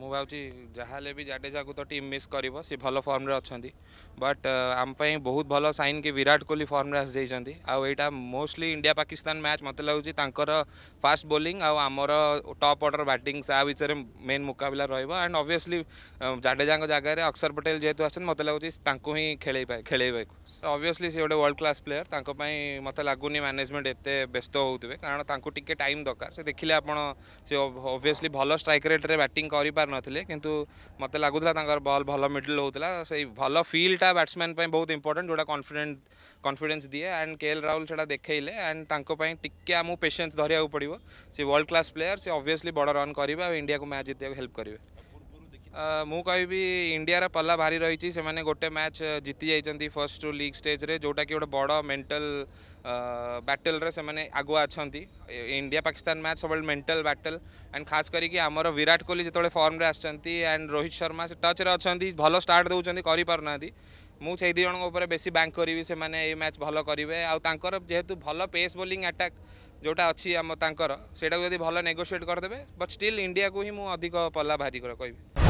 ମୁଁ ଭାବୁଛି ଯାହା ହେଲେ ବି ଜାଡେଜାକୁ ତ ଟିମ୍ ମିସ୍ କରିବ ସେ ଭଲ ଫର୍ମରେ ଅଛନ୍ତି ବଟ୍ ଆମ ପାଇଁ ବହୁତ ଭଲ ସାଇନ୍ କି ବିରାଟ କୋହଲି ଫର୍ମରେ ଆସିଯାଇଛନ୍ତି ଆଉ ଏଇଟା ମୋଷ୍ଟଲି ଇଣ୍ଡିଆ ପାକିସ୍ତାନ ମ୍ୟାଚ୍ ମୋତେ ଲାଗୁଛି ତାଙ୍କର ଫାଷ୍ଟ ବୋଲିଂ ଆଉ ଆମର ଟପ୍ ଅର୍ଡ଼ର ବ୍ୟାଟିଂ ତା ଭିତରେ ମେନ୍ ମୁକାବିଲା ରହିବ ଆଣ୍ଡ ଅବଭିୟସ୍ଲି ଜାଡେଜାଙ୍କ ଜାଗାରେ ଅକ୍ଷର ପଟେଲ ଯେହେତୁ ଆସିଛନ୍ତି ମୋତେ ଲାଗୁଛି ତାଙ୍କୁ ହିଁ ଖେଳେଇ ଖେଳେଇବାକୁ ଅବଭିୟସ୍ଲି ସେ ଗୋଟେ ୱାର୍ଲଡ଼ କ୍ଲାସ୍ ପ୍ଲେୟର ତାଙ୍କ ପାଇଁ ମୋତେ ଲାଗୁନି ମ୍ୟାନେଜମେଣ୍ଟ ଏତେ ବ୍ୟସ୍ତ ହେଉଥିବେ କାରଣ ତାଙ୍କୁ ଟିକେ ଟାଇମ୍ ଦରକାର ସେ ଦେଖିଲେ ଆପଣ ସେ ଅବଭିୟସ୍ଲି ଭଲ ଷ୍ଟ୍ରାଇକ୍ ରେଟ୍ରେ ବ୍ୟାଟିଂ କରି कर मत लगुला बल भल मिडिल होता से भल फिल्डा बैट्समैन बहुत इंपोर्टाट जो कन्फिडेन्स कन्फिडेन्स दिए एंड के एल राहुल से देखले एंड टी आम पेसेन्स धरिया पड़ो सी वर्ल्ड क्लास प्लेयर सी अभीयसली बड़ रन करेंगे इंडिया को मैच जितने हेल्प करेंगे मु कह इंडिया पल्ला भारी रही गोटे मैच जीति जाइंट फर्स्ट टू लीग स्टेज रे जोटा कि गोटे बड़ मेंटल बैटल रे से माने आगुआ अच्छा इंडिया पाकिस्तान मैच सब मेंटल बैटल एंड खास करके आम विराट कोहली जो फर्म्रे एंड रोहित शर्मा से टच रे अच्छा भल स्टार्ट देपार ना मुझे जन बेस बैंक करी से मैच भल करें जेहेतु भल पेस बोलिंग आटाक जोटा अच्छी से भल नेगोसीएट करदे बट स्टिल इंडिया को ही मुझे अधिक पल्ला भारी कह